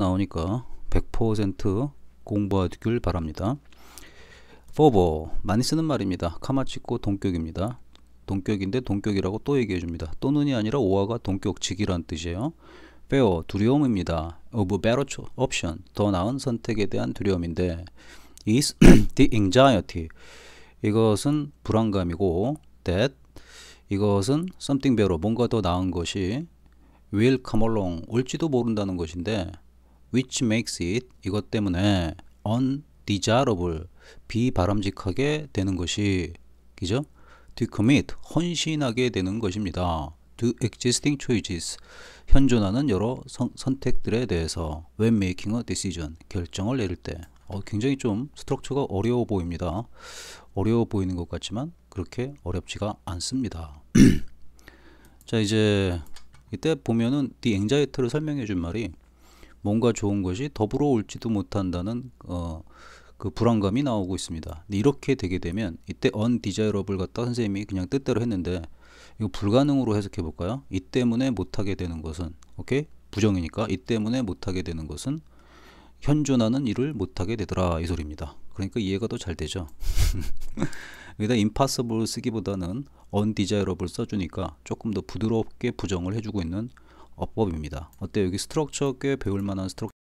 나오니까 100% 공부하길 바랍니다. 포버 많이 쓰는 말입니다. 카마치코 동격입니다. 동격인데 동격이라고 또 얘기해 줍니다. 또는이 아니라 오화가 동격직이란 뜻이에요. fear 두려움입니다. of better option 더 나은 선택에 대한 두려움인데 is the anxiety 이것은 불안감이고 that 이것은 something better 뭔가 더 나은 것이 will come along 올지도 모른다는 것인데 which makes it 이것 때문에 undesirable 비바람직하게 되는 것이 그죠? to commit 헌신하게 되는 것입니다. to existing choices 현존하는 여러 선, 택들에 대해서 when making a decision 결정을 내릴 때 어, 굉장히 좀 스트럭처가 어려워 보입니다. 어려워 보이는 것 같지만 그렇게 어렵지가 않습니다. 자 이제 이때 보면은 the anxiety를 설명해 준 말이 뭔가 좋은 것이 더불어 올지도 못한다는 어, 그 불안감이 나오고 있습니다. 이렇게 되게 되면 이때 언디자이러블 같다 선생님이 그냥 뜻대로 했는데 이거 불가능으로 해석해 볼까요? 이 때문에 못하게 되는 것은 오케이 부정이니까 이 때문에 못하게 되는 것은 현존하는 일을 못하게 되더라 이 소리입니다. 그러니까 이해가 더 잘 되죠. 여기다 impossible 쓰기보다는 undesirable 써주니까 조금 더 부드럽게 부정을 해주고 있는 어법입니다. 어때 여기 스트럭처 꽤 배울 만한 스트럭